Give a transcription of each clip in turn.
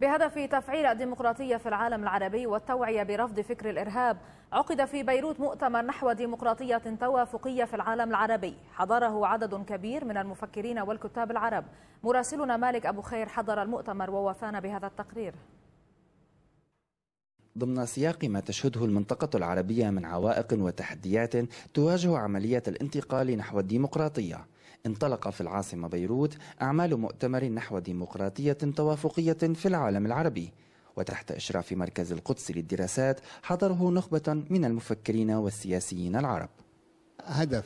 بهدف تفعيل الديمقراطية في العالم العربي والتوعية برفض فكر الإرهاب عقد في بيروت مؤتمر نحو ديمقراطية توافقية في العالم العربي حضره عدد كبير من المفكرين والكتاب العرب مراسلنا مالك أبو خير حضر المؤتمر ووفانا بهذا التقرير ضمن سياق ما تشهده المنطقة العربية من عوائق وتحديات تواجه عملية الانتقال نحو الديمقراطية انطلق في العاصمة بيروت أعمال مؤتمر نحو ديمقراطية توافقية في العالم العربي وتحت إشراف مركز القدس للدراسات حضره نخبة من المفكرين والسياسيين العرب هدف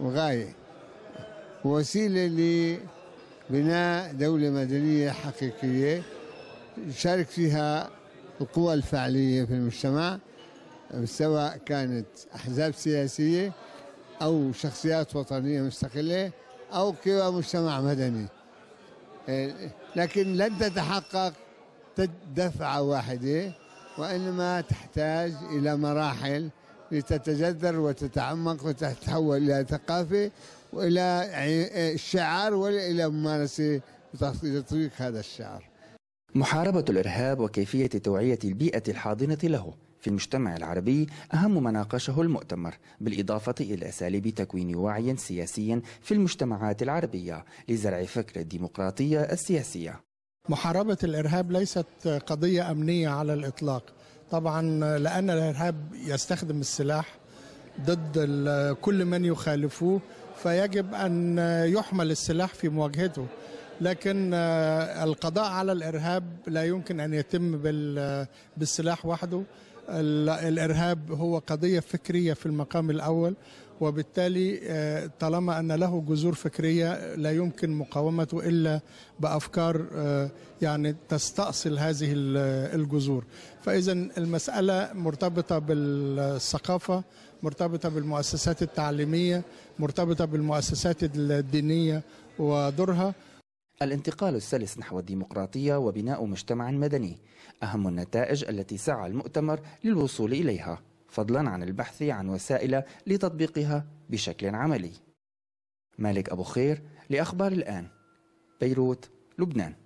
وغاية وسيلة لبناء دولة مدنية حقيقية يشارك فيها القوى الفعلية في المجتمع سواء كانت أحزاب سياسية أو شخصيات وطنية مستقلة أو قوى مجتمع مدني آه، لكن لن تتحقق دفعة واحدة وإنما تحتاج إلى مراحل لتتجذر وتتعمق وتتحول إلى ثقافة وإلى آه، شعار وإلى ممارسة لتطبيق هذا الشعار محاربة الإرهاب وكيفية توعية البيئة الحاضنة له في المجتمع العربي أهم ما ناقشه المؤتمر بالإضافة إلى أساليب تكوين وعي سياسي في المجتمعات العربية لزرع فكرة الديمقراطية السياسية محاربة الإرهاب ليست قضية أمنية على الإطلاق طبعا لأن الإرهاب يستخدم السلاح ضد كل من يخالفوه فيجب أن يحمل السلاح في مواجهته لكن آه، القضاء على الارهاب لا يمكن ان يتم آه، بالسلاح وحده الارهاب هو قضيه فكريه في المقام الاول وبالتالي آه، طالما ان له جذور فكريه لا يمكن مقاومته الا بافكار يعني تستاصل هذه الجذور فاذا المساله مرتبطه بالثقافه مرتبطه بالمؤسسات التعليميه مرتبطه بالمؤسسات الدينيه ودورها الانتقال السلس نحو الديمقراطية وبناء مجتمع مدني أهم النتائج التي سعى المؤتمر للوصول إليها فضلا عن البحث عن وسائل لتطبيقها بشكل عملي مالك أبو خير لأخبار الآن بيروت لبنان